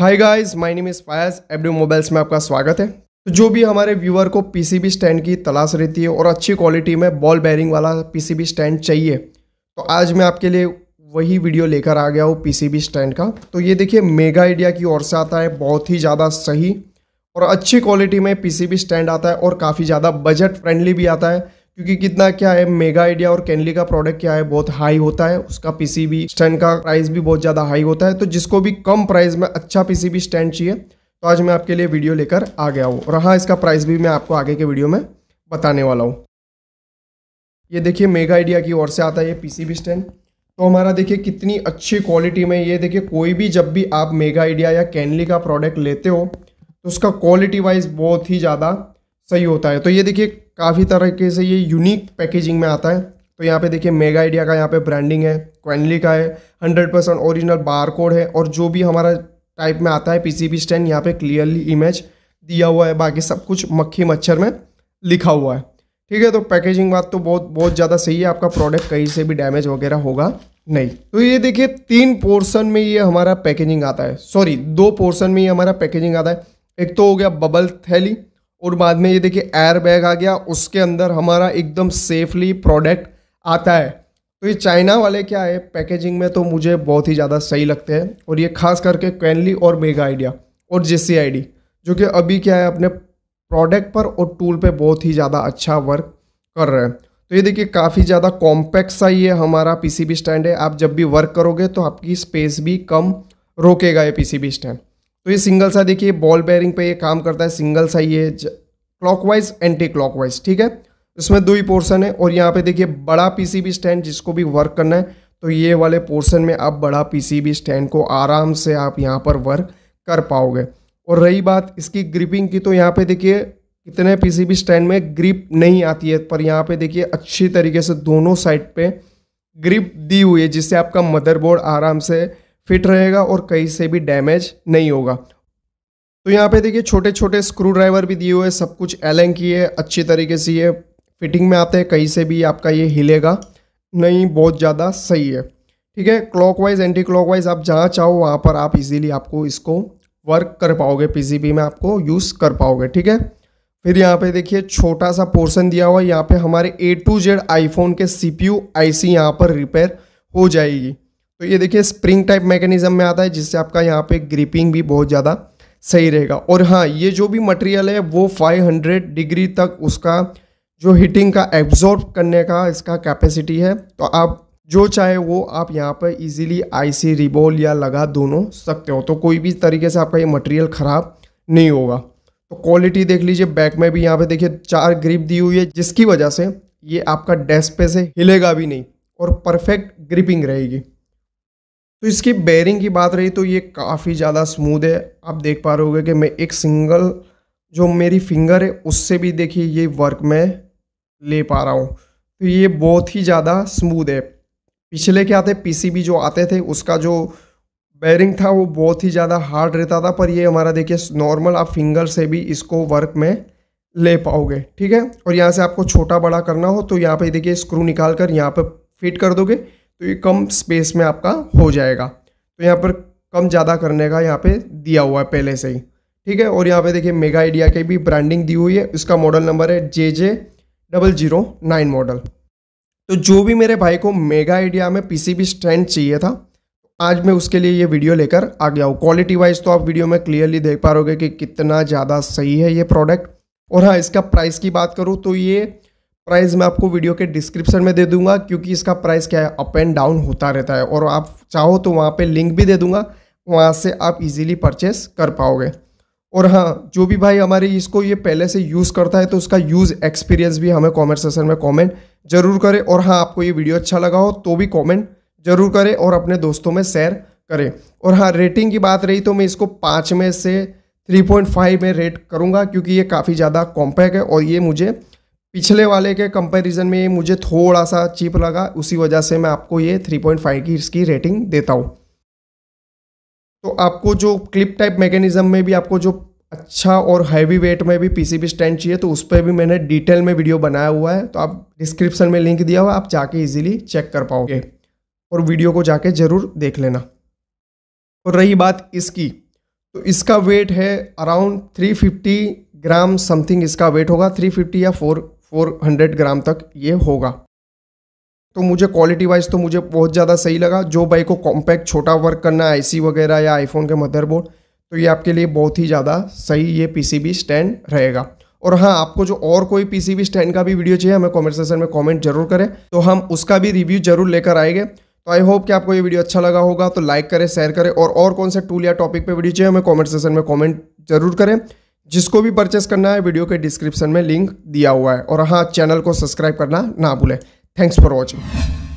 hi guys my name is फायस एबडी mobiles में आपका स्वागत है तो जो भी हमारे व्यूअर को पीसीबी स्टैंड की तलाश रहती है और अच्छी क्वालिटी में बॉल बैरिंग वाला पीसीबी स्टैंड चाहिए तो आज मैं आपके लिए वही वीडियो लेकर आ गया हूँ पीसीबी स्टैंड का तो ये देखिए मेगा आइडिया की ओर से आता है बहुत ही ज़्यादा सही और अच्छी क्वालिटी में पीसीबी स्टैंड आता है और काफ़ी ज़्यादा बजट फ्रेंडली भी आता है क्योंकि कितना क्या है मेगा आइडिया और कैनली का प्रोडक्ट क्या है बहुत हाई होता है उसका पीसीबी स्टैंड का प्राइस भी बहुत ज़्यादा हाई होता है तो जिसको भी कम प्राइस में अच्छा पीसीबी स्टैंड चाहिए तो आज मैं आपके लिए वीडियो लेकर आ गया हूँ और हाँ इसका प्राइस भी मैं आपको आगे के वीडियो में बताने वाला हूँ ये देखिए मेगा आइडिया की ओर से आता है ये पी स्टैंड तो हमारा देखिए कितनी अच्छी क्वालिटी में ये देखिए कोई भी जब भी आप मेगा आइडिया या कैनली का प्रोडक्ट लेते हो तो उसका क्वालिटी वाइज बहुत ही ज़्यादा सही होता है तो ये देखिए काफ़ी तरीके से ये यूनिक पैकेजिंग में आता है तो यहाँ पे देखिए मेगा आइडिया का यहाँ पे ब्रांडिंग है क्वेंडली का है 100% परसेंट ओरिजिनल बार कोड है और जो भी हमारा टाइप में आता है पीसीबी स्टैंड यहाँ पे क्लियरली इमेज दिया हुआ है बाकी सब कुछ मक्खी मच्छर में लिखा हुआ है ठीक है तो पैकेजिंग बात तो बहुत बहुत ज़्यादा सही है आपका प्रोडक्ट कहीं से भी डैमेज वगैरह होगा नहीं तो ये देखिए तीन पोर्सन में ये हमारा पैकेजिंग आता है सॉरी दो पोर्सन में ये हमारा पैकेजिंग आता है एक तो हो गया बबल थैली और बाद में ये देखिए एयर बैग आ गया उसके अंदर हमारा एकदम सेफली प्रोडक्ट आता है तो ये चाइना वाले क्या है पैकेजिंग में तो मुझे बहुत ही ज़्यादा सही लगते हैं और ये खास करके क्वेनली और मेगा आइडिया और जे सी जो कि अभी क्या है अपने प्रोडक्ट पर और टूल पे बहुत ही ज़्यादा अच्छा वर्क कर रहे हैं तो ये देखिए काफ़ी ज़्यादा कॉम्पैक्ट सा ये हमारा पीसीबी स्टैंड है आप जब भी वर्क करोगे तो आपकी स्पेस भी कम रोकेगा ये पीसीबी स्टैंड तो ये सिंगल सा देखिए बॉल बैरिंग पे ये काम करता है सिंगल सा ये क्लॉकवाइज एंटी क्लॉकवाइज ठीक है इसमें दो ही पोर्शन है और यहाँ पे देखिए बड़ा पीसीबी स्टैंड जिसको भी वर्क करना है तो ये वाले पोर्शन में आप बड़ा पीसीबी स्टैंड को आराम से आप यहाँ पर वर्क कर पाओगे और रही बात इसकी ग्रिपिंग की तो यहाँ पे देखिए कितने पीसीबी स्टैंड में ग्रिप नहीं आती है पर यहाँ पे देखिए अच्छी तरीके से दोनों साइड पे ग्रिप दी हुई है जिससे आपका मदरबोर्ड आराम से फिट रहेगा और कहीं से भी डैमेज नहीं होगा तो यहाँ पे देखिए छोटे छोटे स्क्रू ड्राइवर भी दिए हुए हैं सब कुछ एलेंग की है अच्छी तरीके से ये फिटिंग में आते हैं कहीं से भी आपका ये हिलेगा नहीं बहुत ज़्यादा सही है ठीक है क्लॉकवाइज एंटी क्लॉकवाइज आप जहाँ चाहो वहाँ पर आप इजीली आपको इसको वर्क कर पाओगे पीसीबी में आपको यूज़ कर पाओगे ठीक है फिर यहाँ पे देखिए छोटा सा पोर्शन दिया हुआ है यहाँ पे हमारे ए टू जेड आईफोन के सी पी यहाँ पर रिपेयर हो जाएगी तो ये देखिए स्प्रिंग टाइप मैकेनिज्म में आता है जिससे आपका यहाँ पे ग्रिपिंग भी बहुत ज़्यादा सही रहेगा और हाँ ये जो भी मटेरियल है वो 500 डिग्री तक उसका जो हीटिंग का एब्जॉर्ब करने का इसका कैपेसिटी है तो आप जो चाहे वो आप यहाँ पर आई आईसी रिबोल या लगा दोनों सकते हो तो कोई भी तरीके से आपका ये मटेरियल ख़राब नहीं होगा तो क्वालिटी देख लीजिए बैक में भी यहाँ पे देखिए चार ग्रिप दी हुई है जिसकी वजह से ये आपका डेस्क पे से हिलेगा भी नहीं और परफेक्ट ग्रिपिंग रहेगी तो इसकी बेयरिंग की बात रही तो ये काफ़ी ज़्यादा स्मूद है आप देख पा रहे हो कि मैं एक सिंगल जो मेरी फिंगर है उससे भी देखिए ये वर्क में ले पा रहा हूँ तो ये बहुत ही ज़्यादा स्मूद है पिछले क्या थे पीसीबी जो आते थे उसका जो बेयरिंग था वो बहुत ही ज़्यादा हार्ड रहता था पर ये हमारा देखिए नॉर्मल आप फिंगर से भी इसको वर्क में ले पाओगे ठीक है और यहाँ से आपको छोटा बड़ा करना हो तो यहाँ पे देखिए स्क्रू निकाल कर यहाँ पर फिट कर दोगे तो ये कम स्पेस में आपका हो जाएगा तो यहाँ पर कम ज़्यादा करने का यहाँ पे दिया हुआ है पहले से ही ठीक है और यहाँ पे देखिए मेगा आइडिया की भी ब्रांडिंग दी हुई है इसका मॉडल नंबर है J J double zero nine model तो जो भी मेरे भाई को मेगा आइडिया में पीसीबी स्टैंड चाहिए था आज मैं उसके लिए ये वीडियो लेकर आ गया हूँ क्वालिटी वाइज तो आप वीडियो में क्लियरली देख पा रहे कि कितना ज़्यादा सही है ये प्रोडक्ट और हाँ इसका प्राइस की बात करूँ तो ये प्राइस मैं आपको वीडियो के डिस्क्रिप्शन में दे दूंगा क्योंकि इसका प्राइस क्या है अप एंड डाउन होता रहता है और आप चाहो तो वहाँ पे लिंक भी दे दूंगा वहाँ से आप इजीली परचेस कर पाओगे और हाँ जो भी भाई हमारे इसको ये पहले से यूज़ करता है तो उसका यूज़ एक्सपीरियंस भी हमें कॉमेंट सेशन में कॉमेंट जरूर करें और हाँ आपको ये वीडियो अच्छा लगा हो तो भी कॉमेंट जरूर करें और अपने दोस्तों में शेयर करें और हाँ रेटिंग की बात रही तो मैं इसको पाँच में से थ्री में रेट करूँगा क्योंकि ये काफ़ी ज़्यादा कॉम्पैक्ट है और ये मुझे पिछले वाले के कंपैरिजन में मुझे थोड़ा सा चीप लगा उसी वजह से मैं आपको ये 3.5 की इसकी रेटिंग देता हूँ तो आपको जो क्लिप टाइप मैकेनिज्म में भी आपको जो अच्छा और हैवी वेट में भी पीसीबी स्टैंड चाहिए तो उस पर भी मैंने डिटेल में वीडियो बनाया हुआ है तो आप डिस्क्रिप्शन में लिंक दिया हुआ आप जाके ईजिली चेक कर पाओगे और वीडियो को जाके ज़रूर देख लेना और रही बात इसकी तो इसका वेट है अराउंड 350 ग्राम समथिंग इसका वेट होगा 350 या 400 ग्राम तक ये होगा तो मुझे क्वालिटी वाइज तो मुझे बहुत ज़्यादा सही लगा जो बाइक को कॉम्पैक्ट छोटा वर्क करना आईसी वगैरह या आईफोन के मदरबोर्ड तो ये आपके लिए बहुत ही ज़्यादा सही ये पीसीबी स्टैंड रहेगा और हाँ आपको जो और कोई पीसीबी स्टैंड का भी वीडियो चाहिए हमें कमेंट सेक्शन में कमेंट जरूर करें तो हम उसका भी रिव्यू जरूर लेकर आएंगे तो आई होप कि आपको ये वीडियो अच्छा लगा होगा तो लाइक करें शेयर करें और और कौन से टूल या टॉपिक पे वीडियो चाहिए हमें कमेंट सेक्शन में कमेंट जरूर करें जिसको भी परचेस करना है वीडियो के डिस्क्रिप्शन में लिंक दिया हुआ है और हाँ चैनल को सब्सक्राइब करना ना भूलें थैंक्स फॉर वॉचिंग